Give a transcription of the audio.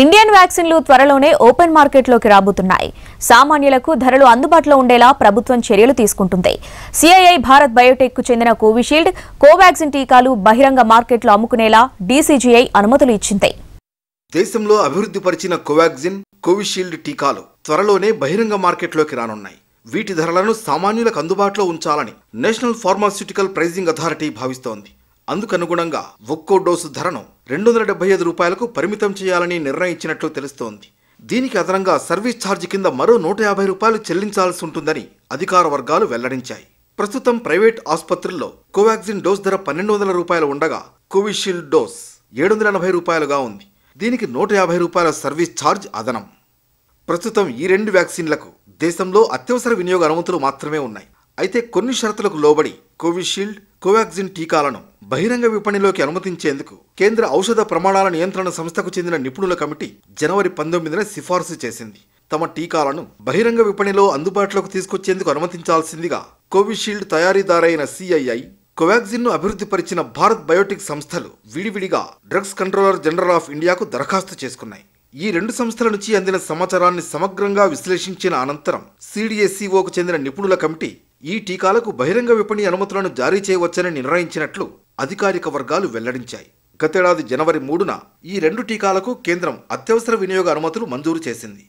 Indian వ్యాక్సిన్లు త్వరలోనే open మార్కెట్లోకి రాబోతున్నాయి సామాన్యులకు ధరలు అందుబాటులో ఉండేలా ప్రభుత్వం చర్యలు తీసుకుంటుంది సిఐఐ భారత్ బయోటెక్కు చెందిన కోవిషీల్డ్ కోవాక్సిన్ టీకాలు బహిరంగ మార్కెట్లో అమ్ముకునేలా డీసీజీఐ అనుమతులు ఇచ్చింది దేశంలో అభివృద్ధి పరిచిన కోవాక్సిన్ కోవిషీల్డ్ టీకాలు త్వరలోనే బహిరంగ మార్కెట్లోకి రానున్నాయి వీటి ధరలను సామాన్యులకు అందుబాటులో ఉంచాలని నేషనల్ ఫార్మాస్యూటికల్ ప్రైజింగ్ అథారిటీ భావిస్తోంది అందుకనుగుణంగా ఒక్కో డోసు ధరను రెండు వందల డెబ్బై ఐదు రూపాయలకు పరిమితం చేయాలని నిర్ణయించినట్లు తెలుస్తోంది దీనికి అదనంగా సర్వీస్ ఛార్జ్ కింద మరో నూట యాభై రూపాయలు చెల్లించాల్సి ఉంటుందని అధికార వర్గాలు వెల్లడించాయి ప్రస్తుతం ప్రైవేట్ ఆసుపత్రుల్లో కోవాక్సిన్ డోస్ ధర పన్నెండు వందల రూపాయలు ఉండగా కోవిషీల్డ్ డోస్ ఏడు వందల ఎనభై రూపాయలుగా ఉంది దీనికి నూట యాభై రూపాయల సర్వీస్ ఛార్జ్ అదనం ప్రస్తుతం ఈ రెండు వ్యాక్సిన్లకు దేశంలో అత్యవసర వినియోగ అనుమతులు మాత్రమే ఉన్నాయి అయితే కొన్ని షరతులకు లోబడి కోవిషీల్డ్ కోవాక్సిన్ టీకాలను బహిరంగ విపణిలోకి అనుమతించేందుకు కేంద్ర ఔషధ ప్రమాణాల నియంత్రణ సంస్థకు చెందిన నిపుణుల కమిటీ జనవరి పంతొమ్మిదిన సిఫార్సు చేసింది తమ టీకాలను బహిరంగ విపణిలో అందుబాటులోకి తీసుకొచ్చేందుకు అనుమతించాల్సిందిగా కోవిషీల్డ్ తయారీదారైన సిఐఐ కోవాక్సిన్ను అభివృద్ధిపరిచిన భారత్ బయోటెక్ సంస్థలు విడివిడిగా డ్రగ్స్ కంట్రోలర్ జనరల్ ఆఫ్ ఇండియాకు దరఖాస్తు చేసుకున్నాయి ఈ రెండు సంస్థల నుంచి అందిన సమాచారాన్ని సమగ్రంగా విశ్లేషించిన అనంతరం సిడిఎస్సిఓకు చెందిన నిపుణుల కమిటీ ఈ టీకాలకు బహిరంగ విపణి అనుమతులను జారీ చేయవచ్చని నిర్ణయించినట్లు అధికారిక వర్గాలు వెల్లడించాయి గతేడాది జనవరి మూడున ఈ రెండు టీకాలకు కేంద్రం అత్యవసర వినియోగ అనుమతులు మంజూరు చేసింది